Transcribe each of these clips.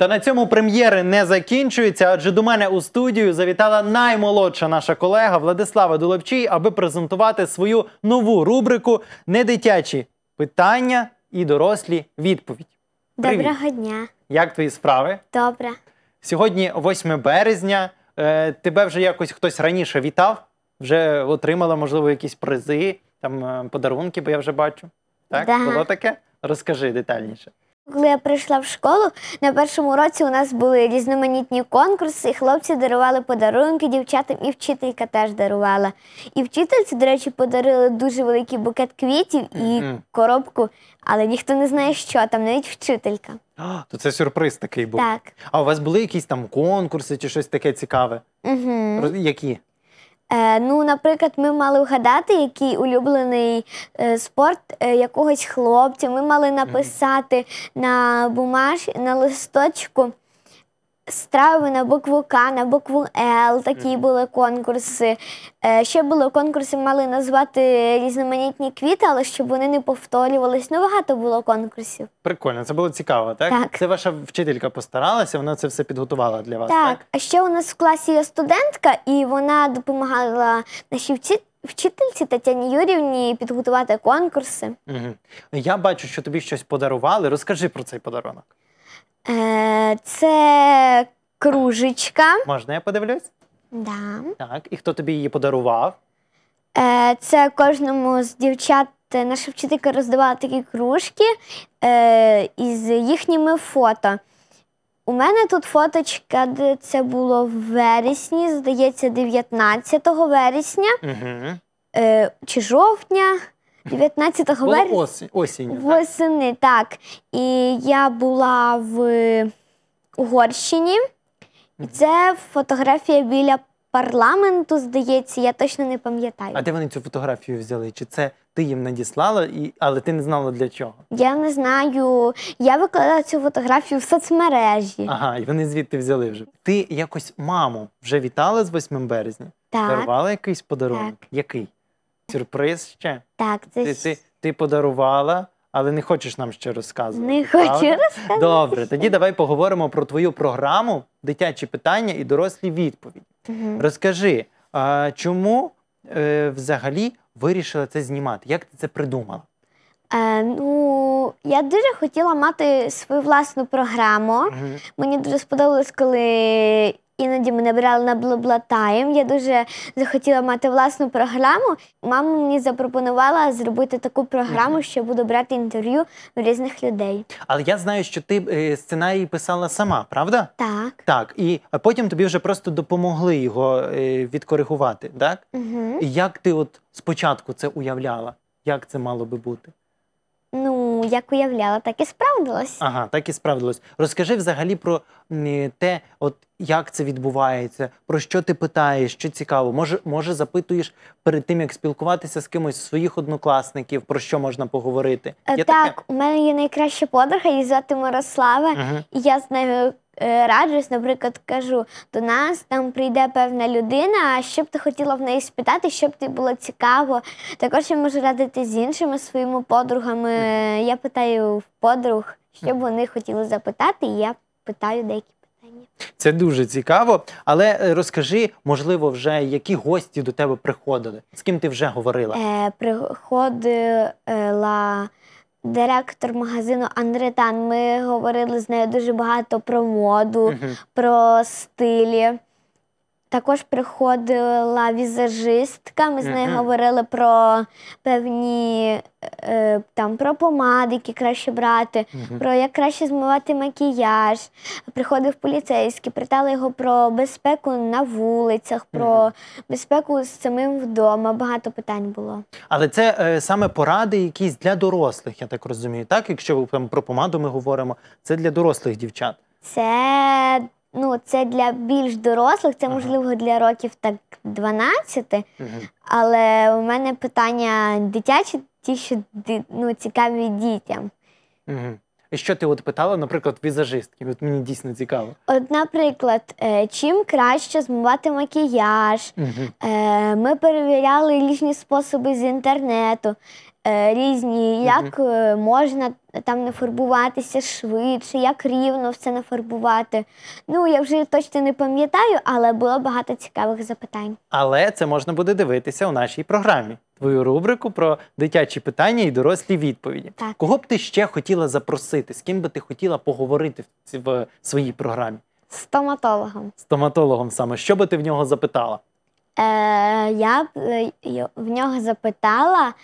Та на цьому прем'єри не закінчуються, адже до мене у студію завітала наймолодша наша колега Владислава Дулепчій, аби презентувати свою нову рубрику Недитячі питання і дорослі відповідь. Привіт. Доброго дня! Як твої справи? Добре. Сьогодні 8 березня. Е, тебе вже якось хтось раніше вітав, вже отримала, можливо, якісь призи, там е, подарунки, бо я вже бачу. Так, Да. було таке? Розкажи детальніше. Коли я прийшла в школу, на першому році у нас були різноманітні конкурси, і хлопці дарували подарунки дівчатам, і вчителька теж дарувала. І вчительці, до речі, подарили дуже великий букет квітів і коробку, але ніхто не знає, що там, навіть вчителька. А, То це сюрприз такий був. Так. А у вас були якісь там конкурси чи щось таке цікаве? Угу. Які? Е, ну, наприклад, ми мали вгадати, який улюблений е, спорт е, якогось хлопця. Ми мали написати на бумаж, на листочку страви на букву К, на букву Л. Такі mm -hmm. були конкурси. Е, ще були конкурси, мали назвати різноманітні квіти, але щоб вони не повторювались. Ну багато було конкурсів. Прикольно, це було цікаво, так? Так. Це ваша вчителька постаралася, вона це все підготувала для вас. Так, так? а ще у нас в класі є студентка, і вона допомагала нашій вчительці. Вчительці Тетяні Юрівні підготувати конкурси. Угу. Я бачу, що тобі щось подарували. Розкажи про цей подарунок. Е, Це кружечка. Можна я подивлюсь? Да. Так. І хто тобі її подарував? Е, Це кожному з дівчат е, наша вчителька роздавала такі кружки е, із їхніми фото. У мене тут фоточка, де це було в вересні, здається, 19 вересня угу. е, чи жовтня. 19 Було вересня восени, так. І я була в Угорщині. І це фотографія біля парламенту, здається, я точно не пам'ятаю. А де вони цю фотографію взяли? Чи це ти їм надіслала, але ти не знала для чого? Я не знаю. Я викладала цю фотографію в соцмережі. Ага, і вони звідти взяли вже. Ти якось маму вже вітала з 8 березня? Так. Дарувала якийсь подарунок? Так. Який? Сюрприз ще? Так, це ти, ти, ти подарувала, але не хочеш нам ще розказувати. Не правда? хочу розказувати. Добре, тоді давай поговоримо про твою програму Дитячі питання і дорослі відповіді. Угу. Розкажи, а, чому е, взагалі вирішила це знімати? Як ти це придумала? Е, ну, я дуже хотіла мати свою власну програму. Угу. Мені дуже сподобалось, коли Іноді мене брали на Тайм. Я дуже захотіла мати власну програму. Мама мені запропонувала зробити таку програму, що буду брати інтерв'ю в різних людей. Але я знаю, що ти е, сценарій писала сама, правда? Так. Так. І потім тобі вже просто допомогли його е, відкоригувати, так? Угу. І як ти от спочатку це уявляла? Як це мало би бути? Ну, як уявляла, так і справдилось. Ага, так і справдилось. Розкажи взагалі про те, от як це відбувається, про що ти питаєш, що цікаво. Може, може, запитуєш перед тим, як спілкуватися з кимось своїх однокласників, про що можна поговорити? Е, Є таке? Так, у мене є найкраща подруга, її звати Мирослава, Мгм. і я з нею Е, раджусь, наприклад, кажу, до нас там прийде певна людина, а що б ти хотіла в неї спитати, щоб тобі було цікаво. Також я можу радити з іншими своїми подругами. Я питаю в подруг, що б вони хотіли запитати, і я питаю деякі. питання. Це дуже цікаво. Але е, розкажи, можливо, вже які гості до тебе приходили? З ким ти вже говорила? Е, Приходила е, директор магазину Андретан. Ми говорили з нею дуже багато про моду, про стилі. Також приходила візажистка. Ми з нею говорили про певні е, е, там про помади, які краще брати, про як краще змивати макіяж. Приходив поліцейський, питали його про безпеку на вулицях, про безпеку з самим вдома. Багато питань було. Але це е, саме поради, якісь для дорослих, я так розумію. Так, якщо там про помаду ми говоримо, це для дорослих дівчат. Це ну, це для більш дорослих, це можливо для років так 12. Але у мене питання дитячі, ті, що ну, цікаві дітям. І що ти от питала, наприклад, візажистки? От мені дійсно цікаво. От, наприклад, е, чим краще змивати макіяж, угу. ми перевіряли різні способи з інтернету, Е, різні, як е, можна там нафарбуватися швидше, як рівно все нафарбувати. Ну, я вже точно не пам'ятаю, але було багато цікавих запитань. Але це можна буде дивитися у нашій програмі. Твою рубрику про дитячі питання і дорослі відповіді. Так. Кого б ти ще хотіла запросити? З ким би ти хотіла поговорити в, в своїй програмі? Стоматологом. Стоматологом саме. Що би ти в нього запитала? Е, я б е, в нього запитала,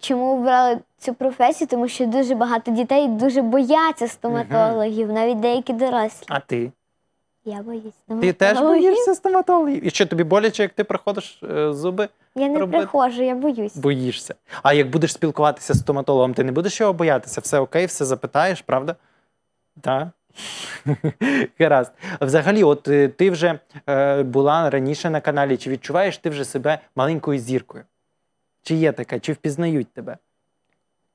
чому обрали цю професію, тому що дуже багато дітей дуже бояться стоматологів, навіть деякі дорослі. А ти? Я боюсь стоматологів. Ти теж боїшся стоматологів? І що тобі боляче, як ти приходиш е, зуби? Я не робити? приходжу, я боюсь. Боїшся. А як будеш спілкуватися з стоматологом, ти не будеш його боятися? Все окей, все запитаєш, правда? Так. Гаразд. Взагалі, от е, ти вже е, була раніше на каналі, чи відчуваєш ти вже себе маленькою зіркою? Чи є така, чи впізнають тебе?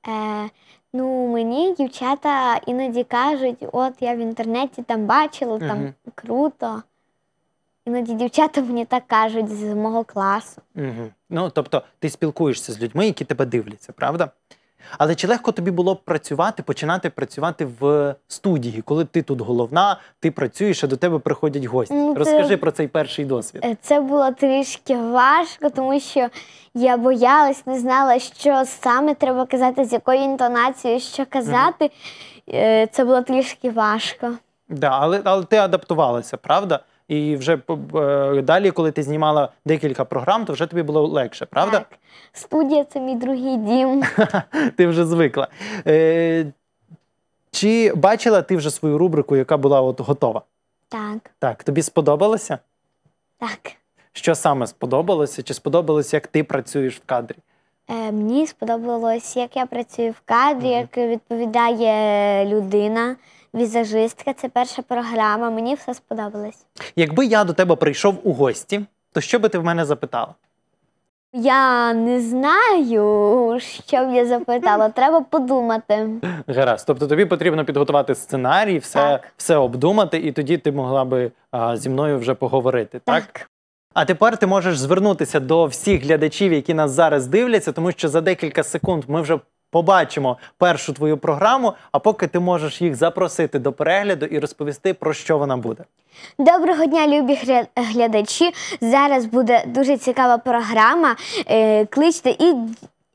Е, Ну, мені дівчата іноді кажуть, от я в інтернеті там бачила, там Мгм. круто. Іноді дівчата мені так кажуть з мого класу. Угу. Ну, тобто, ти спілкуєшся з людьми, які тебе дивляться, правда? Але чи легко тобі було працювати, починати працювати в студії, коли ти тут головна, ти працюєш, а до тебе приходять гості? Ну, Розкажи про цей перший досвід. Е, це було трішки важко, тому що я боялась, не знала, що саме треба казати, з якою інтонацією що казати. Mm Це було трішки важко. Да, але але ти адаптувалася, правда? і вже е, далі, коли ти знімала декілька програм, то вже тобі було легше, правда? Так. Студія це мій другий дім. Ти вже звикла. Е, Чи бачила ти вже свою рубрику, яка була от готова? Так. Так, тобі сподобалося? Так. Що саме сподобалося? Чи сподобалося, як ти працюєш в кадрі? Е, Мені сподобалось, як я працюю в кадрі, mm як відповідає людина візажистка, це перша програма. Мені все сподобалось. Якби я до тебе прийшов у гості, то що би ти в мене запитала? Я не знаю, що б я запитала. Треба подумати. Гаразд. Тобто тобі потрібно підготувати сценарій, все все обдумати, і тоді ти могла би а, зі мною вже поговорити. Так. так? А тепер ти можеш звернутися до всіх глядачів, які нас зараз дивляться, тому що за декілька секунд ми вже побачимо першу твою програму. А поки ти можеш їх запросити до перегляду і розповісти, про що вона буде. Доброго дня, любі глядачі. Зараз буде дуже цікава програма. Е, кличте і.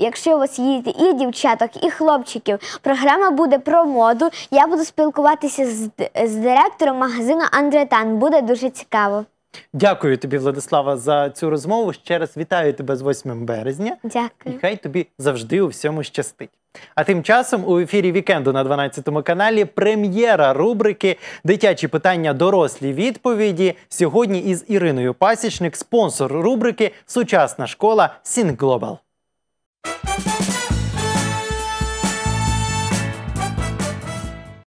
Якщо у вас є і дівчаток, і хлопчиків, програма буде про моду. Я буду спілкуватися з, з директором магазину Андретан. Буде дуже цікаво. Дякую тобі, Владислава, за цю розмову. Ще раз вітаю тебе з 8 березня. Дякую. І хай тобі завжди у всьому щастить. А тим часом у ефірі вікенду на 12 му каналі прем'єра рубрики Дитячі питання, дорослі відповіді. Сьогодні із Іриною Пасічник, спонсор рубрики Сучасна школа Сінглобал. Global.